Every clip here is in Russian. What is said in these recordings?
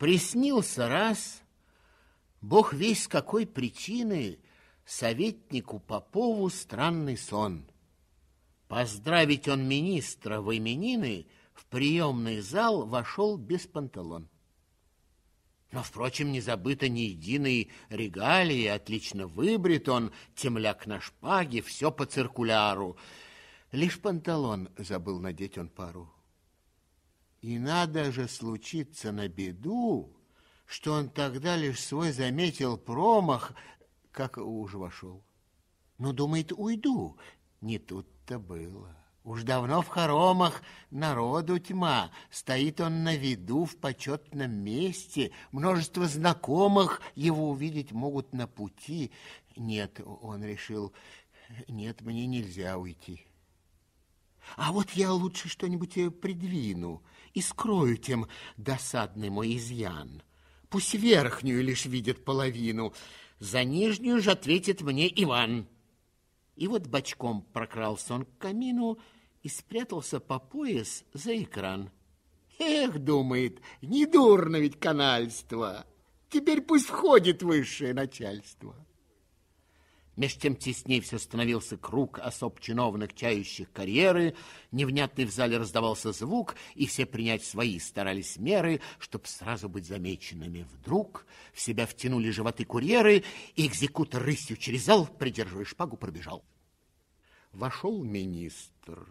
Приснился раз, бог весь с какой причины советнику Попову странный сон. Поздравить он министра в именины в приемный зал вошел без панталон. Но, впрочем, не забыто ни единой регалии, отлично выбрит он, темляк на шпаге, все по циркуляру. Лишь панталон забыл надеть он пару. И надо же случиться на беду, что он тогда лишь свой заметил промах, как уж вошел. Но ну, думает, уйду. Не тут-то было. Уж давно в хоромах народу тьма. Стоит он на виду в почетном месте. Множество знакомых его увидеть могут на пути. Нет, он решил, нет, мне нельзя уйти. А вот я лучше что-нибудь э, придвину и скрою тем досадный мой изъян. Пусть верхнюю лишь видит половину, за нижнюю же ответит мне Иван. И вот бочком прокрался он к камину и спрятался по пояс за экран. Эх, думает, недурно ведь канальство. Теперь пусть входит высшее начальство. Меж тем теснее все становился круг особ чиновных, чающих карьеры, невнятный в зале раздавался звук, и все принять свои старались меры, чтоб сразу быть замеченными. Вдруг в себя втянули животы курьеры, и экзекутор рысью через зал, придерживая шпагу, пробежал. Вошел министр.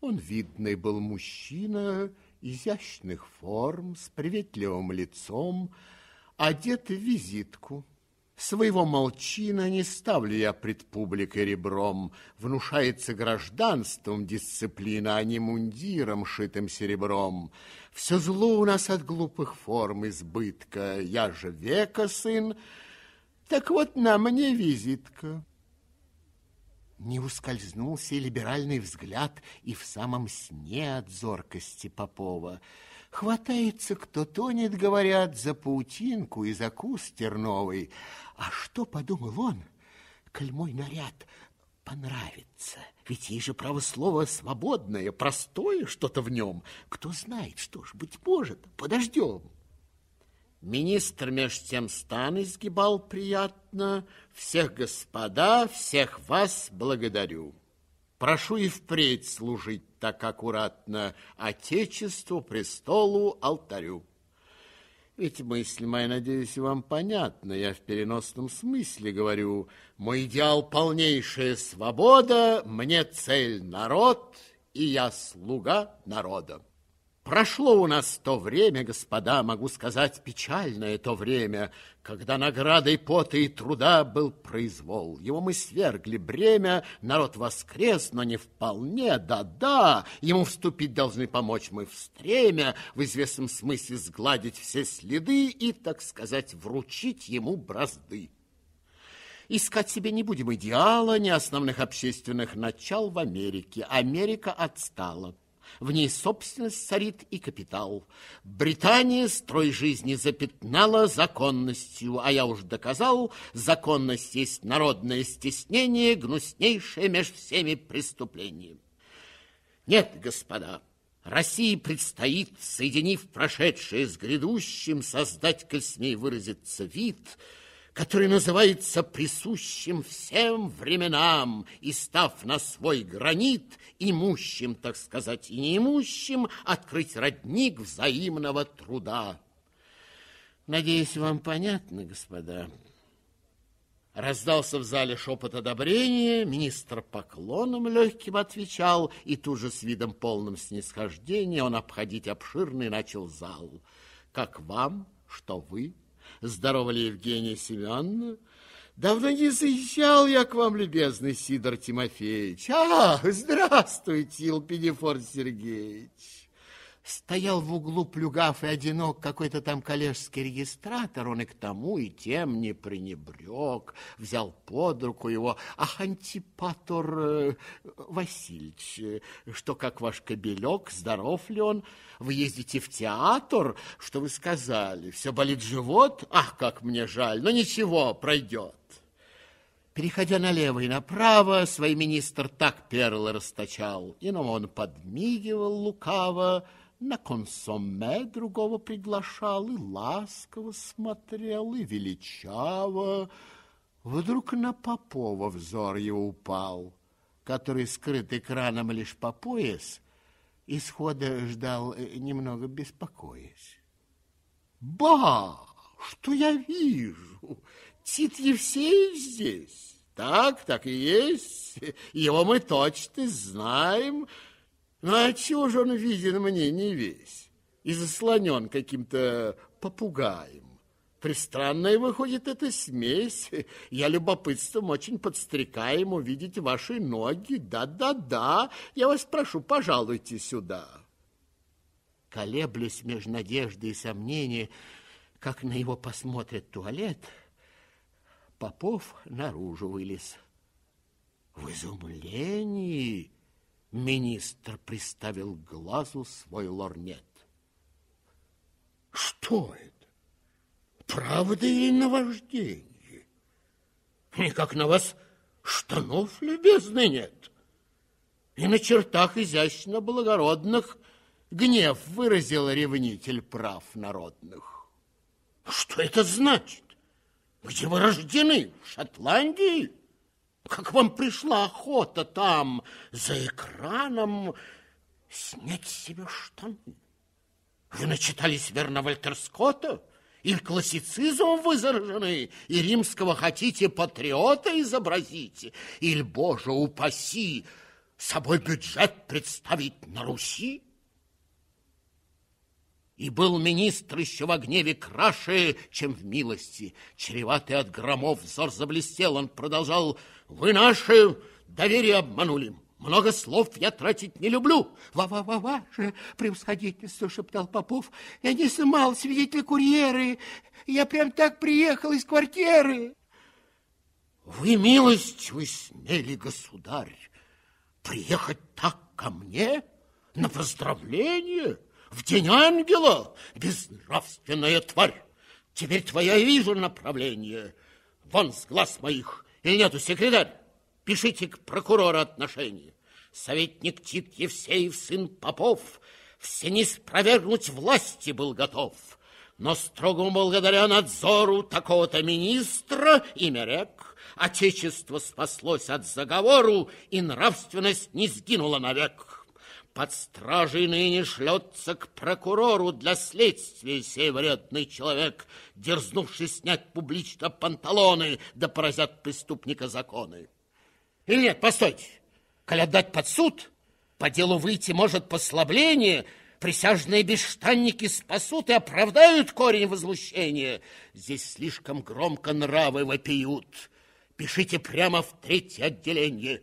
Он видный был мужчина, изящных форм, с приветливым лицом, одет в визитку. Своего молчина не ставлю я пред публикой ребром. Внушается гражданством дисциплина, а не мундиром, шитым серебром. Все зло у нас от глупых форм избытка. Я же века сын, так вот на мне визитка. Не ускользнул сей либеральный взгляд и в самом сне от зоркости Попова. Хватается, кто тонет, говорят, за паутинку и за куст терновый, а что подумал он, коль мой наряд понравится? Ведь ей же право слова свободное, простое что-то в нем. Кто знает, что ж, быть может, подождем. Министр меж тем стан изгибал приятно. Всех господа, всех вас благодарю. Прошу и впредь служить так аккуратно Отечеству, престолу, алтарю. Эти мысли мои, надеюсь, вам понятны. Я в переносном смысле говорю. Мой идеал – полнейшая свобода, мне цель – народ, и я слуга народа. Прошло у нас то время, господа, могу сказать, печальное то время, когда наградой пота и труда был произвол. Его мы свергли бремя, народ воскрес, но не вполне, да-да, ему вступить должны помочь мы в стремя, в известном смысле сгладить все следы и, так сказать, вручить ему бразды. Искать себе не будем идеала, ни основных общественных начал в Америке. Америка отстала. В ней собственность царит и капитал. Британия строй жизни запятнала законностью, а я уж доказал, законность есть народное стеснение, гнуснейшее меж всеми преступлениями. Нет, господа, России предстоит, соединив прошедшее с грядущим, создать, коль с ней выразится вид – который называется присущим всем временам и, став на свой гранит, имущим, так сказать, и неимущим, открыть родник взаимного труда. Надеюсь, вам понятно, господа. Раздался в зале шепот одобрения, министр поклоном легким отвечал, и тут же с видом полным снисхождения он обходить обширный начал зал. «Как вам, что вы здоровали Евгения Семеновна. Давно не заезжал я к вам, любезный Сидор Тимофеевич. А, здравствуйте, Елпенефор Сергеевич. Стоял в углу плюгав и одинок какой-то там коллежский регистратор. Он и к тому, и тем не пренебрег. Взял под руку его. Ах, антипатор э, Васильевич, что как ваш кобелек, здоров ли он? Вы ездите в театр? Что вы сказали? Все болит живот? Ах, как мне жаль. Но ну, ничего, пройдет. Переходя налево и направо, свой министр так перлы расточал. Иному он подмигивал лукаво, на консоме другого приглашал, и ласково смотрел, и величаво. Вдруг на Попова взор его упал, который, скрыт экраном лишь по пояс, исхода ждал, э, немного беспокоясь. «Ба! Что я вижу? Тит Евсеев здесь!» Так, так и есть. Его мы точно знаем. Ну, а чего же он виден мне не весь? И заслонен каким-то попугаем. Пристранная выходит эта смесь. Я любопытством очень подстрекаем увидеть ваши ноги. Да-да-да, я вас прошу, пожалуйте сюда. Колеблюсь между надеждой и сомнением, как на его посмотрит туалет. Попов наружу вылез. В изумлении Министр приставил к глазу свой лорнет. Что это? Правда или наваждение? Никак на вас штанов, любезны, нет. И на чертах изящно благородных гнев выразил ревнитель прав народных. Что это значит? Где вы рождены? В Шотландии? Как вам пришла охота там за экраном снять себе штаны? Вы начитались верно Вальтер Скотта? И классицизмом вы заражены, и римского хотите патриота изобразить? Или, боже упаси, собой бюджет представить на Руси? И был министр еще в гневе краше, чем в милости. Чреватый от громов взор заблестел, он продолжал. Вы наши доверие обманули. Много слов я тратить не люблю. Ва-ва-ва, ваше превосходительство, шептал Попов. Я не снимал свидетеля курьеры. Я прям так приехал из квартиры. Вы милость, вы смели, государь, приехать так ко мне на поздравление? в день ангела, безнравственная тварь. Теперь твоя вижу направление. Вон с глаз моих, или нету секретарь? Пишите к прокурору отношения. Советник Тит Евсеев, сын Попов, все не спровергнуть власти был готов. Но строгому благодаря надзору такого-то министра, имя рек, Отечество спаслось от заговору, и нравственность не сгинула навек. Под стражей ныне шлется к прокурору для следствия сей вредный человек, дерзнувший снять публично панталоны, да поразят преступника законы. Или нет, постойте, коль отдать под суд, по делу выйти может послабление, присяжные бесштанники спасут и оправдают корень возмущения. Здесь слишком громко нравы вопиют. Пишите прямо в третье отделение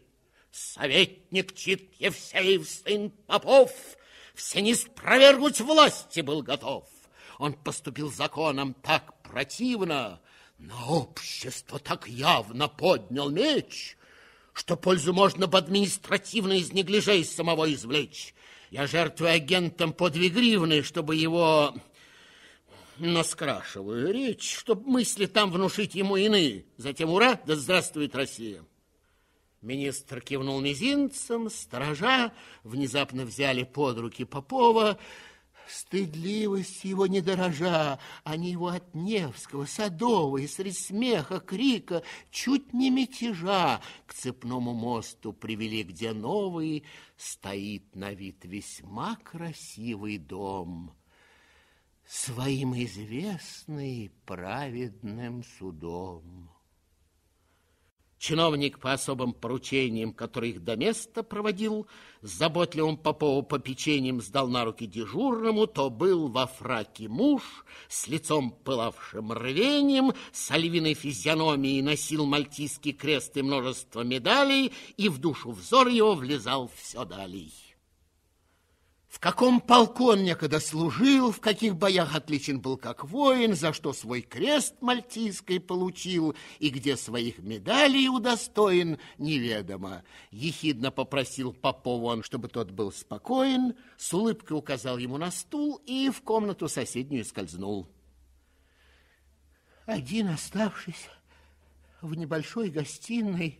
советник Тит Евсеев, сын Попов, все не спровергнуть власти был готов. Он поступил законом так противно, на общество так явно поднял меч, что пользу можно бы административно из неглижей самого извлечь. Я жертвую агентом по две гривны, чтобы его... Но скрашиваю речь, чтобы мысли там внушить ему иные. Затем ура, да здравствует Россия! Министр кивнул мизинцем, сторожа внезапно взяли под руки Попова. Стыдливость его не дорожа, они его от Невского, Садова и средь смеха, крика, чуть не мятежа к цепному мосту привели, где новый стоит на вид весьма красивый дом, своим известный праведным судом. Чиновник по особым поручениям, который их до места проводил, с заботливым Попову попечением сдал на руки дежурному, то был во фраке муж, с лицом пылавшим рвением, с оливиной физиономией носил мальтийский крест и множество медалей, и в душу взор его влезал все далее в каком полку он некогда служил, в каких боях отличен был как воин, за что свой крест мальтийской получил и где своих медалей удостоен, неведомо. Ехидно попросил Попова он, чтобы тот был спокоен, с улыбкой указал ему на стул и в комнату соседнюю скользнул. Один оставшись в небольшой гостиной,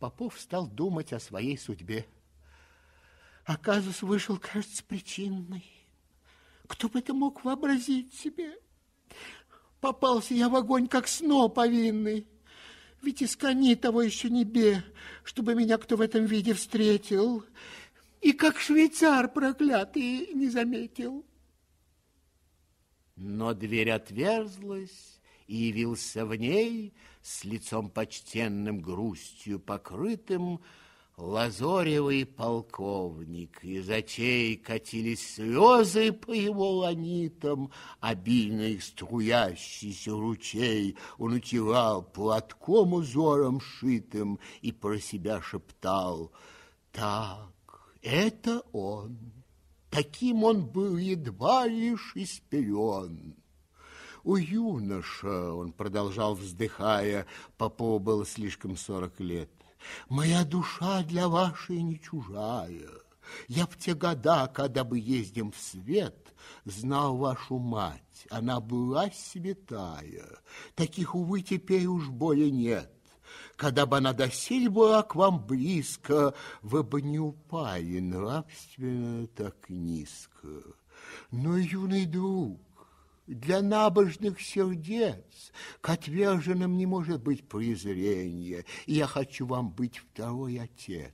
Попов стал думать о своей судьбе. А казус вышел, кажется, причинный. Кто бы это мог вообразить себе? Попался я в огонь, как сно повинный. Ведь искони того еще небе, чтобы меня кто в этом виде встретил. И как швейцар проклятый не заметил. Но дверь отверзлась, и явился в ней с лицом почтенным грустью покрытым лазоревый полковник, из очей катились слезы по его ланитам, обильный струящийся ручей он утирал платком узором шитым и про себя шептал «Так, это он, таким он был едва лишь испелен». У юноша, он продолжал вздыхая, Попо было слишком сорок лет, Моя душа для вашей не чужая. Я в те года, когда бы ездим в свет, знал вашу мать, она была святая. Таких, увы, теперь уж более нет. Когда бы она досель была к вам близко, вы бы не упали нравственно так низко. Но, юный друг, для набожных сердец, к отверженным не может быть презрения, и я хочу вам быть второй отец.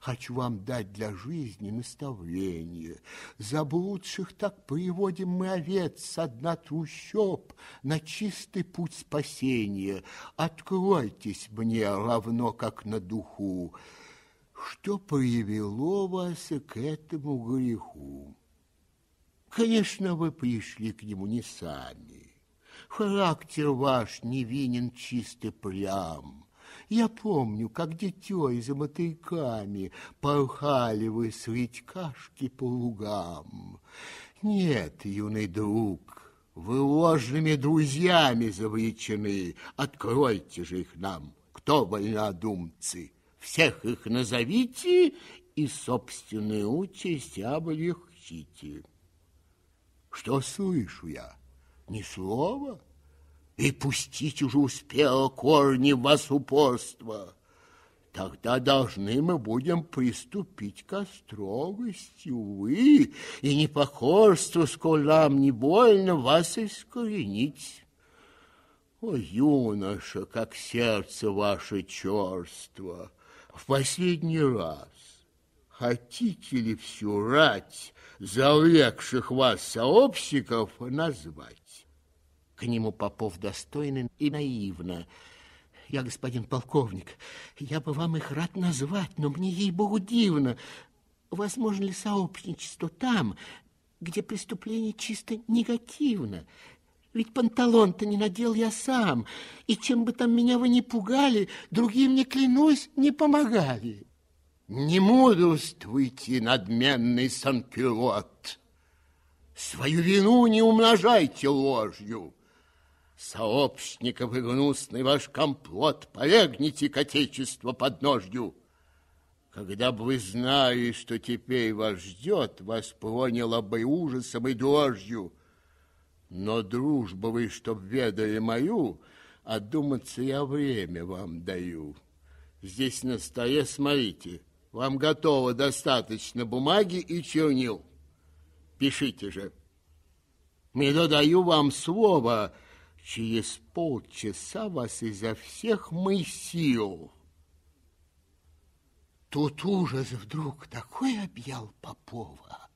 Хочу вам дать для жизни наставление. Заблудших так приводим мы овец с дна трущоб на чистый путь спасения. Откройтесь мне равно, как на духу, что привело вас к этому греху. Конечно, вы пришли к нему не сами. Характер ваш невинен чисто прям. Я помню, как детей за мотыльками порхали вы средь кашки по лугам. Нет, юный друг, вы ложными друзьями завлечены. Откройте же их нам, кто вольнодумцы. Всех их назовите и собственную участь облегчите. Что слышу я? Ни слова? И пустить уже успела корни в вас упорства. Тогда должны мы будем приступить к строгости, увы, и непокорству, сколь нам не больно вас искоренить. О, юноша, как сердце ваше черство! В последний раз хотите ли всю рать залегших вас сообщников назвать? К нему Попов достойный и наивно. Я, господин полковник, я бы вам их рад назвать, но мне, ей-богу, дивно. Возможно ли сообщничество там, где преступление чисто негативно? Ведь панталон-то не надел я сам, и чем бы там меня вы не пугали, другие, мне клянусь, не помогали. Не мудрствуйте, надменный санпилот. Свою вину не умножайте ложью. Сообщников и гнусный ваш комплот Повергните к отечеству под ножью, Когда бы вы знали, что теперь вас ждет, Вас поняло бы ужасом и дрожью. Но дружба вы, чтоб ведали мою, Одуматься я время вам даю. Здесь на столе, смотрите — вам готово достаточно бумаги и чернил. Пишите же. Я даю вам слово. Через полчаса вас изо всех мы сил. Тут ужас вдруг такой объял Попова,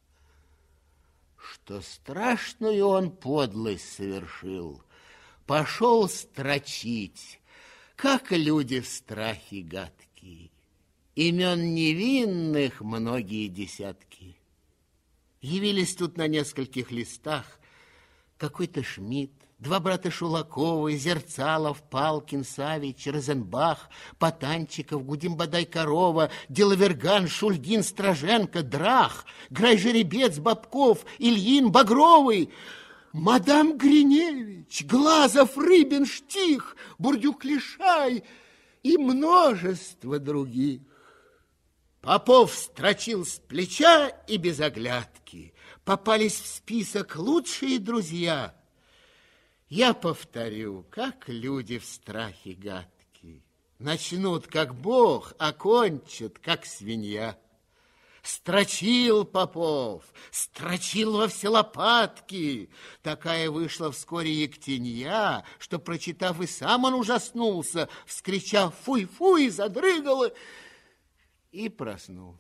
что страшную он подлость совершил. Пошел строчить, как люди в страхе гадкие. Имен невинных многие десятки. Явились тут на нескольких листах какой-то Шмидт, два брата Шулаковы, Зерцалов, Палкин, Савич, Розенбах, Потанчиков, Гудимбадай Корова, Деловерган, Шульгин, Страженко, Драх, грай Бабков, Ильин, Багровый, Мадам Гриневич, Глазов, Рыбин, Штих, Бурдюк-Лишай и множество других. Попов строчил с плеча и без оглядки. Попались в список лучшие друзья. Я повторю, как люди в страхе гадки. Начнут, как бог, а кончат, как свинья. Строчил Попов, строчил во все лопатки. Такая вышла вскоре Ектенья, что, прочитав, и сам он ужаснулся, вскричав «Фуй-фуй!» и -фуй и проснулся.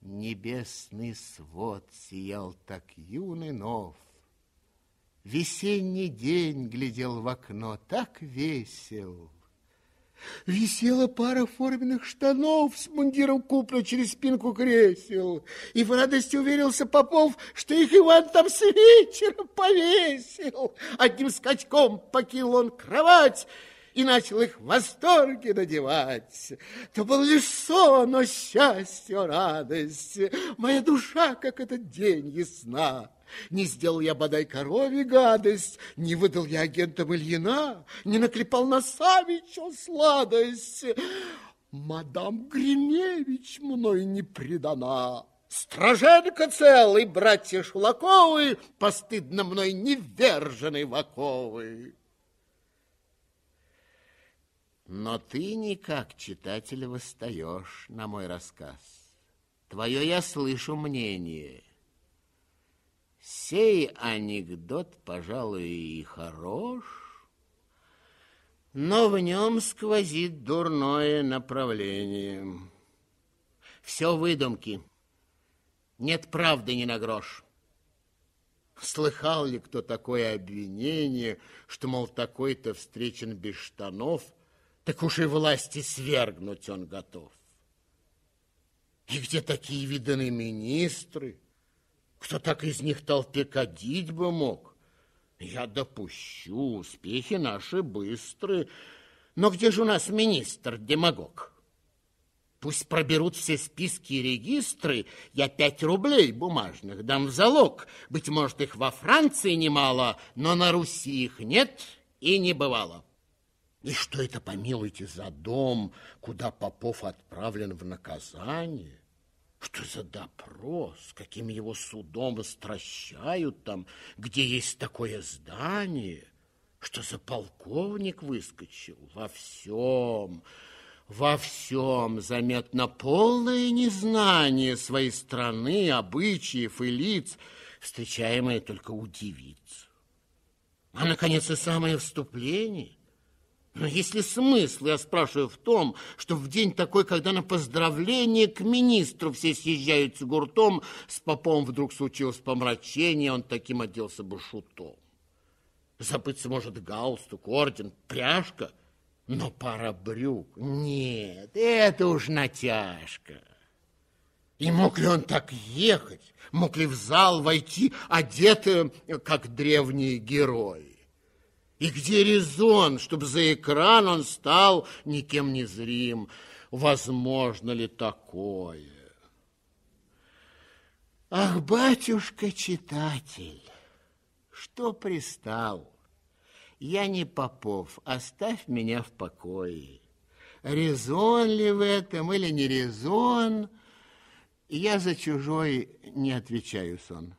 Небесный свод сиял так юный, нов. Весенний день глядел в окно так весел. Висела пара форменных штанов с мундиром куплю через спинку кресел. И в радости уверился Попов, что их Иван там с вечера повесил. Одним скачком покинул он кровать и начал их в восторге надевать, то был лишь сон, о счастье, радость, моя душа, как этот день ясна. Не сделал я, бодай, корове гадость, не выдал я агентам Ильина, не наклепал на Савича сладость. Мадам Гриневич мной не предана. Страженко целый, братья Шулаковы, постыдно мной невержены в оковы. Но ты никак, читатель, восстаешь на мой рассказ. Твое я слышу мнение. Сей анекдот, пожалуй, и хорош, но в нем сквозит дурное направление. Все выдумки. Нет правды ни на грош. Слыхал ли кто такое обвинение, что, мол, такой-то встречен без штанов – так уж и власти свергнуть он готов. И где такие виданы министры, кто так из них толпе кадить бы мог? Я допущу, успехи наши быстры, но где же у нас министр-демагог? Пусть проберут все списки и регистры, я пять рублей бумажных дам в залог. Быть может, их во Франции немало, но на Руси их нет и не бывало. И что это, помилуйте, за дом, куда Попов отправлен в наказание? Что за допрос, каким его судом стращают там, где есть такое здание? Что за полковник выскочил? Во всем, во всем заметно полное незнание своей страны, обычаев и лиц, встречаемое только у А, наконец, и самое вступление – но если смысл, я спрашиваю, в том, что в день такой, когда на поздравление к министру все съезжаются гуртом, с попом вдруг случилось помрачение, он таким оделся бы шутом. Забыться может галстук, орден, пряжка, но пара брюк. Нет, это уж натяжка. И мог ли он так ехать? Мог ли в зал войти, одетый э, как древние герои? И где резон, чтобы за экран он стал никем не зрим? Возможно ли такое? Ах, батюшка-читатель, что пристал? Я не Попов, оставь меня в покое. Резон ли в этом или не резон, я за чужой не отвечаю, сон.